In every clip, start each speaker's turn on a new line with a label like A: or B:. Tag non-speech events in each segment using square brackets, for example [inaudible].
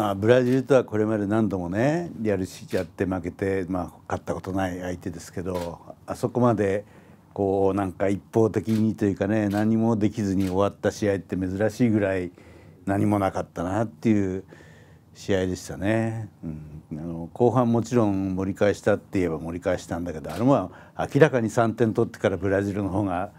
A: まあ、ブラジルとはこれまで何度もねやるしやって負けて、まあ、勝ったことない相手ですけどあそこまでこうなんか一方的にというかね何もできずに終わった試合って珍しいぐらい何もなかったなっていう試合でしたね。うん、あの後半もちろん盛り返したって言えば盛り返したんだけどあれは明らかに3点取ってからブラジルの方が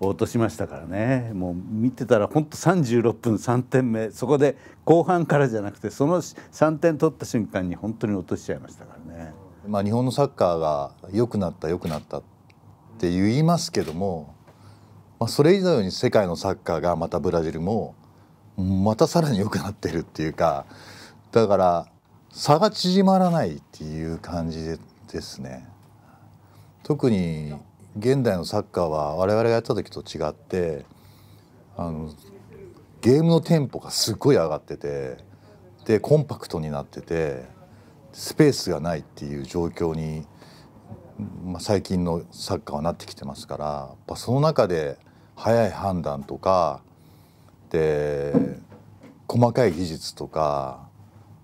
A: 落としましたからねもう見てたらほんと36分3点目そこで後半からじゃなくて
B: その3点取った瞬間に本当に落としちゃいましたからね。まあ、日本のサッカーが良くなった良くなったって言いますけども、まあ、それ以上に世界のサッカーがまたブラジルもまたさらに良くなってるっていうかだから差が縮まらないっていう感じですね。特に現代のサッカーは我々がやった時と違ってあのゲームのテンポがすごい上がっててでコンパクトになっててスペースがないっていう状況に、まあ、最近のサッカーはなってきてますからやっぱその中で早い判断とかで細かい技術とか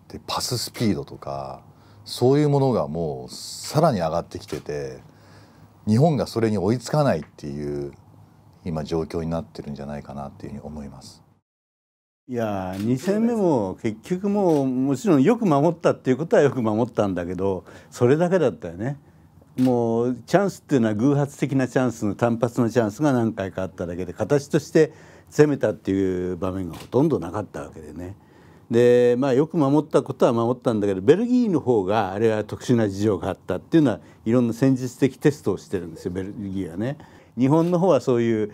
B: でパススピードとかそういうものがもうさらに上がってきてて。日本がそれに追いつかないっていう今状況になってるんじゃないかなっていうふうに思います。
A: いや2戦目も結局もうもちろんよく守ったっていうことはよく守ったんだけどそれだけだったよね。もうチャンスっていうのは偶発的なチャンスの単発のチャンスが何回かあっただけで形として攻めたっていう場面がほとんどなかったわけでね。でまあよく守ったことは守ったんだけどベルギーの方があれは特殊な事情があったっていうのはいろんな戦術的テストをしてるんですよベルギーはね。日本の方はそういう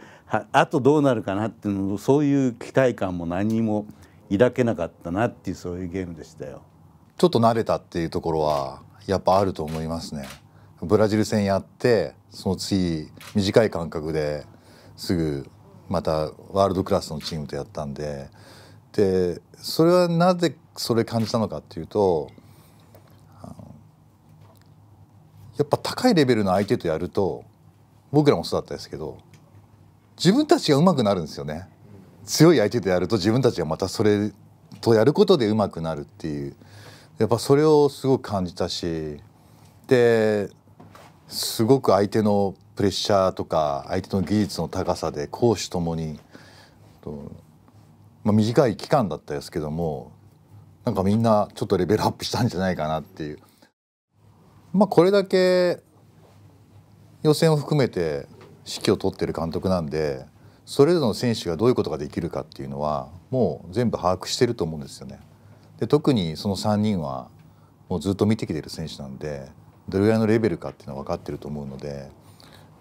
A: あとどうなるかなっていうのそういう期待感も何も抱けなかったなっていうそういう
B: ゲームでしたよ。ちょっと慣れたっていうところはやっぱあると思いますね。ブラジル戦やってその次短い間隔ですぐまたワールドクラスのチームとやったんでってそれはなぜそれ感じたのかっていうとやっぱ高いレベルの相手とやると僕らもそうだったですけど自分たちが上手くなるんですよね強い相手とやると自分たちがまたそれとやることで上手くなるっていうやっぱそれをすごく感じたしですごく相手のプレッシャーとか相手の技術の高さで攻守ともに。まあ、短い期間だったですけどもなんかみんなちょっとレベルアップしたんじゃないかなっていうまあこれだけ予選を含めて指揮を取ってる監督なんでそれぞれの選手がどういうことができるかっていうのはもう全部把握してると思うんですよね。で特にその3人はもうずっと見てきてる選手なんでどれぐらいのレベルかっていうのは分かってると思うので、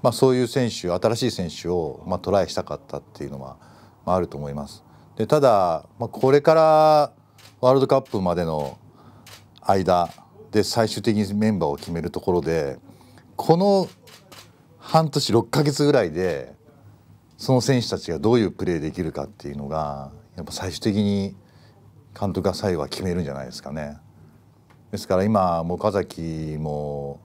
B: まあ、そういう選手新しい選手をまトライしたかったっていうのは、まあ、ると思います。でただ、まあ、これからワールドカップまでの間で最終的にメンバーを決めるところでこの半年6か月ぐらいでその選手たちがどういうプレーできるかっていうのがやっぱ最終的に監督が最後は決めるんじゃないですかね。ですから今も岡崎も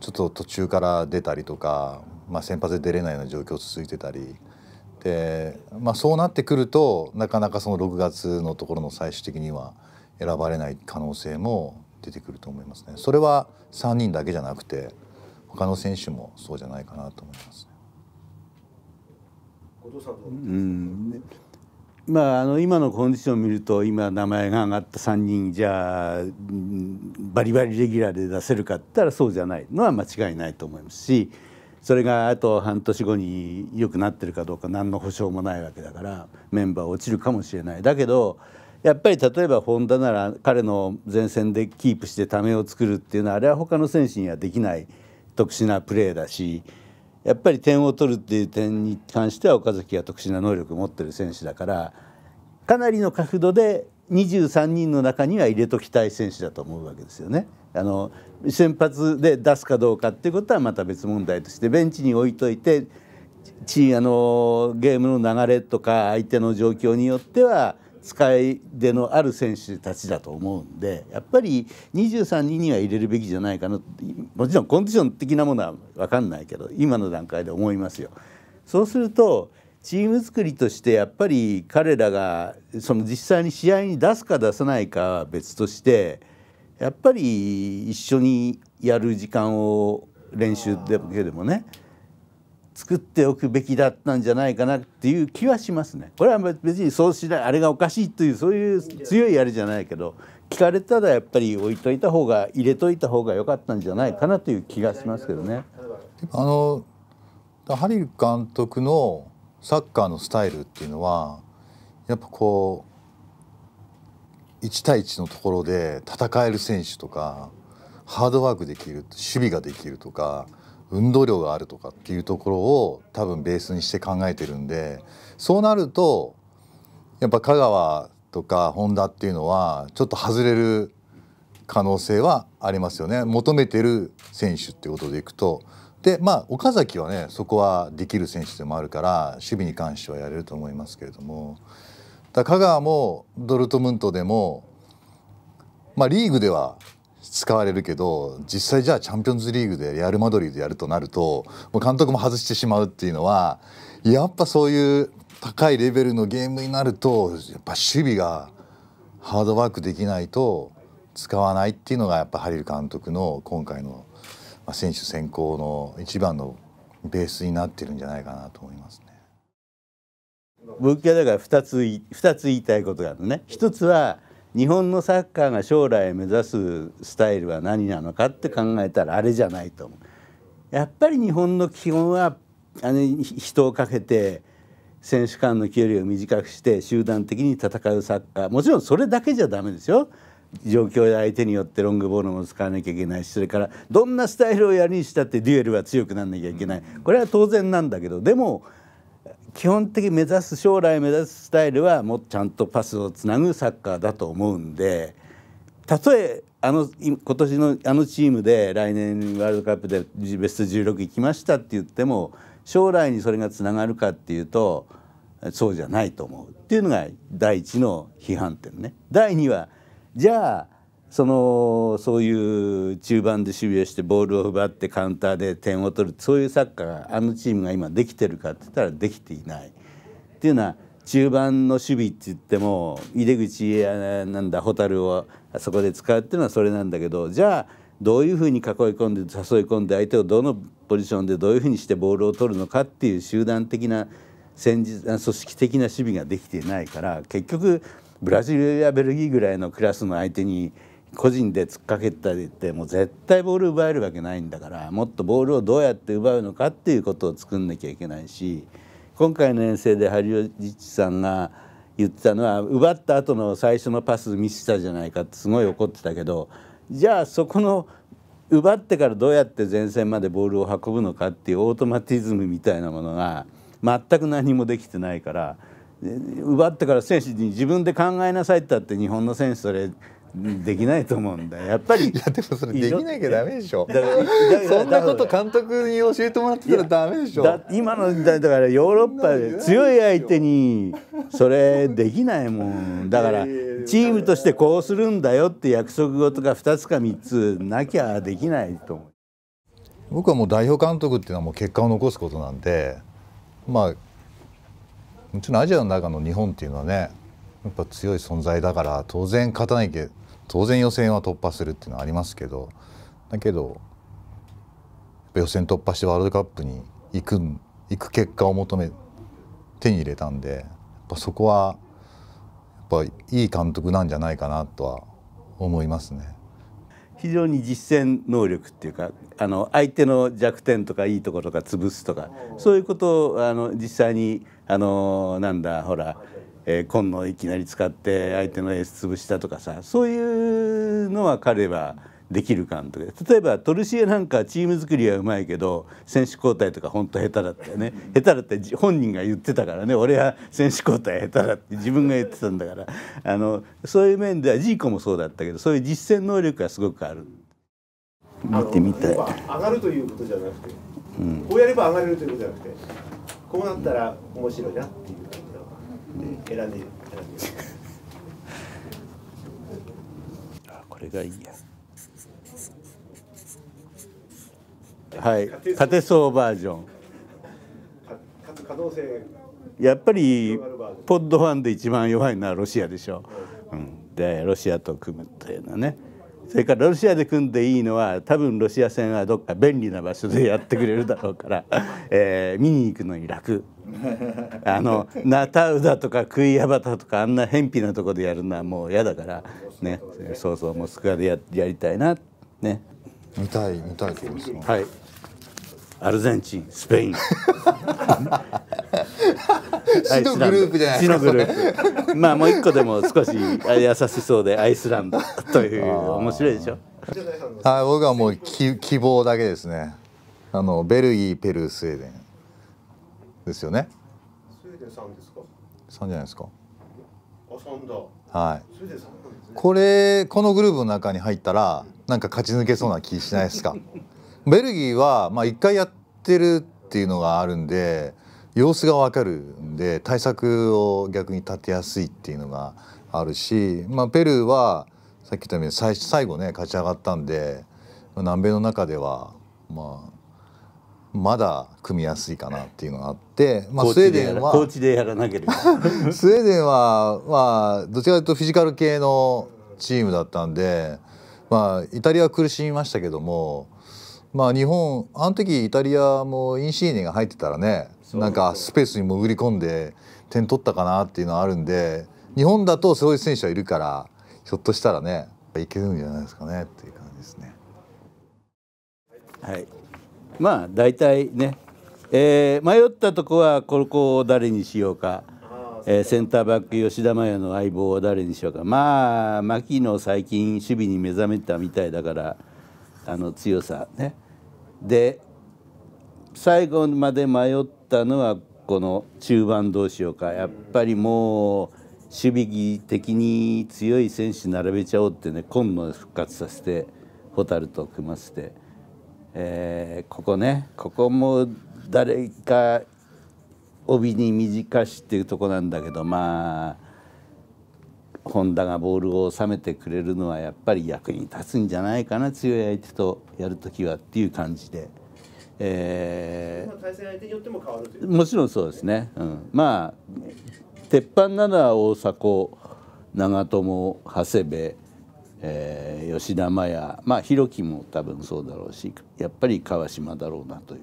B: ちょっと途中から出たりとか、まあ、先発で出れないような状況続いてたりて、まあ、そうなってくるとなかなかその6月のところの最終的には選ばれない可能性も出てくると思いますね。それは3人だけじゃなくて他の選手もそうじゃないかなと思います、ね。
A: うんまあ、あの今のコンディションを見ると今名前が上がった3人じゃあバリバリレギュラーで出せるかって言ったらそうじゃないのは間違いないと思いますしそれがあと半年後に良くなってるかどうか何の保証もないわけだからメンバー落ちるかもしれないだけどやっぱり例えば本田なら彼の前線でキープしてためを作るっていうのはあれは他の選手にはできない特殊なプレーだしやっぱり点を取るっていう点に関しては岡崎が特殊な能力を持ってる選手だからかなりの角度で23人の中には入れときたい選手だと思うわけですよね。あの先発で出すかどうかっていうことはまた別問題としてベンチに置いといてチあのゲームの流れとか相手の状況によっては使い出のある選手たちだと思うんでやっぱり23人には入れるべきじゃないかなもちろんコンディション的なものは分かんないけど今の段階で思いますよ。そうするとチーム作りとしてやっぱり彼らがその実際に試合に出すか出さないかは別として。やっぱり一緒にやる時間を練習だけでもね作っておくべきだったんじゃないかなっていう気はしますね。これは別にそうしないあれがおかしいというそういう強いあれじゃないけど聞かれたらやっぱり置いといた方が入れといた方が良かったんじゃないかなという気がしますけど
B: ね。あのハリル監督のサッカーのスタイルっていうのはやっぱこう1対1のところで戦える選手とかハードワークできる守備ができるとか運動量があるとかっていうところを多分ベースにして考えてるんでそうなるとやっぱ香川とか本田っていうのはちょっと外れる可能性はありますよね求めてる選手っていうことでいくと。でまあ岡崎はねそこはできる選手でもあるから守備に関してはやれると思いますけれども。だ香川もドルトムントでも、まあ、リーグでは使われるけど実際じゃあチャンピオンズリーグでリアル・マドリーでやるとなるともう監督も外してしまうっていうのはやっぱそういう高いレベルのゲームになるとやっぱ守備がハードワークできないと使わないっていうのがやっぱハリル監督の今回の選手選考の一番のベースになってるんじゃないかなと思います。
A: 僕はだから2つ ,2 つ言いたいことがあるね。一つは日本のサッカーが将来目指すスタイルは何なのかって考えたらあれじゃないと思う。やっぱり日本の基本はあの人をかけて選手間の距離を短くして集団的に戦うサッカーもちろんそれだけじゃダメですよ。状況や相手によってロングボールも使わなきゃいけないしそれからどんなスタイルをやりにしたってデュエルは強くなんなきゃいけないこれは当然なんだけどでも基本的に目指す将来目指すスタイルはもちゃんとパスをつなぐサッカーだと思うんでたとえあの今年のあのチームで来年ワールドカップでベスト16行きましたって言っても将来にそれがつながるかっていうとそうじゃないと思うっていうのが第一の批判点ね。第二はじゃあそのそういう中盤で守備をしてボールを奪ってカウンターで点を取るそういうサッカーがあのチームが今できてるかって言ったらできていない。っていうのは中盤の守備って言っても井出口やなんだ蛍をあそこで使うっていうのはそれなんだけどじゃあどういうふうに囲い込んで誘い込んで相手をどのポジションでどういうふうにしてボールを取るのかっていう集団的な戦術組織的な守備ができていないから結局ブラジルやベルギーぐらいのクラスの相手に個人で突っかけたりってもう絶対ボール奪えるわけないんだからもっとボールをどうやって奪うのかっていうことを作んなきゃいけないし今回の遠征でハリオジッチさんが言ってたのは奪った後の最初のパスミスしたじゃないかってすごい怒ってたけどじゃあそこの奪ってからどうやって前線までボールを運ぶのかっていうオートマティズムみたいなものが全く何もできてないから奪ってから選手に自分で考えなさいって言ったって日本の選手それできないと思うんだやっぱりいやでもそれできなきゃダメでしょだからそんなこと監
B: 督に教えてもらってたらダメでしょだ
A: 今の時代だからヨーロッパで強い相手にそれできないもんだからチームとしてこうするんだ
B: よって約束事が2つか3つなきゃ
A: できないと
B: 思う僕はもう代表監督っていうのはもう結果を残すことなんでまあもちろんアジアの中の日本っていうのはねやっぱ強い存在だから当然勝たなきゃ当然予選は突破するっていうのはありますけどだけど予選突破してワールドカップに行く行く結果を求め手に入れたんでやっぱそこはやっぱいい監督なんじゃないかなとは思いますね。
A: 非常に実践能力っていうかあの相手の弱点とかいいところとか潰すとかそういうことをあの実際にあのなんだほらえー、今野いきなり使って相手のエース潰したとかさそういうのは彼はできる監督例えばトルシエなんかチーム作りはうまいけど選手交代とか本当下手だったよね下手だって本人が言ってたからね俺は選手交代下手だって自分が言ってたんだからあのそういう面ではジーコもそうだったけどそういう実践能力がすごくある。見てみたい上がるということじゃなくて、うん、こうやれば上がれるということじゃなくてこうなったら面白いなっていう。選んで選んであこれがいいやはい縦層バージョンやっぱりポッドファンで一番弱いのはロシアでしょう、うん、でロシアと組むというのはねそれからロシアで組んでいいのは多分ロシア戦はどっか便利な場所でやってくれるだろうから、えー、見に行くのに楽
B: [laughs] あのナ
A: タウダとかクイヤバタとかあんな偏僻なとこでやるのはもう嫌だからねそうそうモスクワでややりたいなね見たい見たいと思いますはいアルゼンチンスペイン [laughs]
B: 死のグループじゃないです
A: かまあもう一個でも少し優しそうでアイスランドという面白いでしょ
B: はい僕はもうき希望だけですねあのベルギーペルースウェーデンですよね。
A: スウェーデンさんですか。
B: さんじゃないですか。はい。ね、これこのグループの中に入ったらなんか勝ち抜けそうな気しないですか。[laughs] ベルギーはまあ一回やってるっていうのがあるんで様子がわかるんで対策を逆に立てやすいっていうのがあるし、まあペルーはさっき言ったように最後ね勝ち上がったんで南米の中ではまあまだ組みやすいかなっていうのがあって、まあ、スウェーデンはコーチでやらなければ [laughs] スウェーデンは、まあ、どちらかというとフィジカル系のチームだったんで、まあ、イタリアは苦しみましたけども、まあ、日本あの時イタリアもインシーネが入ってたらねなんかスペースに潜り込んで点取ったかなっていうのはあるんで日本だとそういう選手はいるからひょっとしたらねいけるんじゃないですかねっていう感じですね。はい
A: まあ大体ね、えー、迷ったとこはここを誰にしようか。えー、センターバック吉田麻也の相棒を誰にしようかまあ牧野最近守備に目覚めたみたいだからあの強さねで最後まで迷ったのはこの中盤どうしようかやっぱりもう守備的に強い選手並べちゃおうってね今野復活させて蛍と組ませて。えー、ここねここも誰か帯に短しっていうとこなんだけどまあ本田がボールを収めてくれるのはやっぱり役に立つんじゃないかな強い相手とやる時はっていう感じで、えー、もちろんそうですね、うん、まあ鉄板なのは大迫長友長谷部えー、吉田麻也まあ弘樹も多分そうだろうしやっぱり川島だろうなという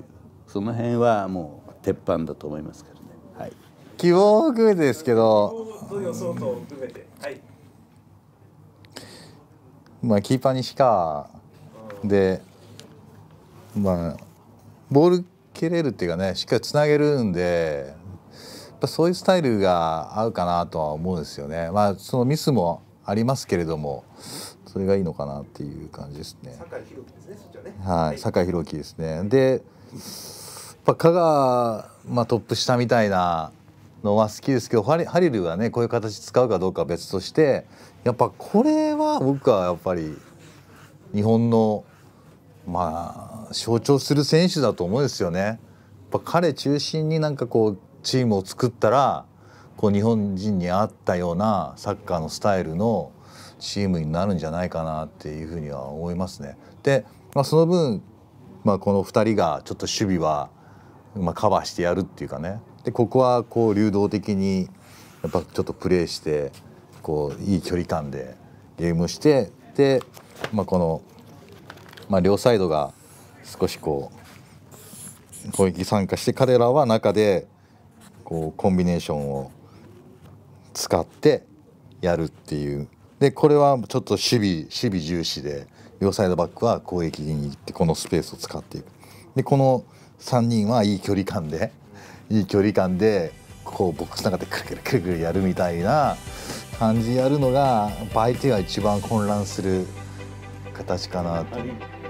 A: その辺はもう鉄板だと思いますけどね。はい、希望を
B: 含めてですけどまあキーパー西川でまあボール蹴れるっていうかねしっかりつなげるんでやっぱそういうスタイルが合うかなとは思うんですよね。まあ、そのミスもありますけれどもそれがいいのかなっていう感じですね。酒井宏樹ですねはい酒井宏樹ですね。でやっぱ加賀、まあ、トップ下みたいなのは好きですけどハリハリルがねこういう形使うかどうかは別としてやっぱこれは僕はやっぱり日本のまあ象徴する選手だと思うんですよね。やっぱ彼中心になんかこうチームを作ったらこう日本人に合ったようなサッカーのスタイルのチームになるんじゃないかなっていうふうには思いますね。で、まあ、その分、まあ、この2人がちょっと守備は、まあ、カバーしてやるっていうかねでここはこう流動的にやっぱちょっとプレーしてこういい距離感でゲームしてで、まあ、この、まあ、両サイドが少しこう攻撃参加して彼らは中でこうコンビネーションを使ってやるっていうでこれはちょっと守備守備重視で両サイドバックは攻撃に行ってこのスペースを使っていくでこの3人はいい距離感でいい距離感でこうボックスの中でくるくるくるくるやるみたいな感じやるのが相手が一番混乱する形かなと。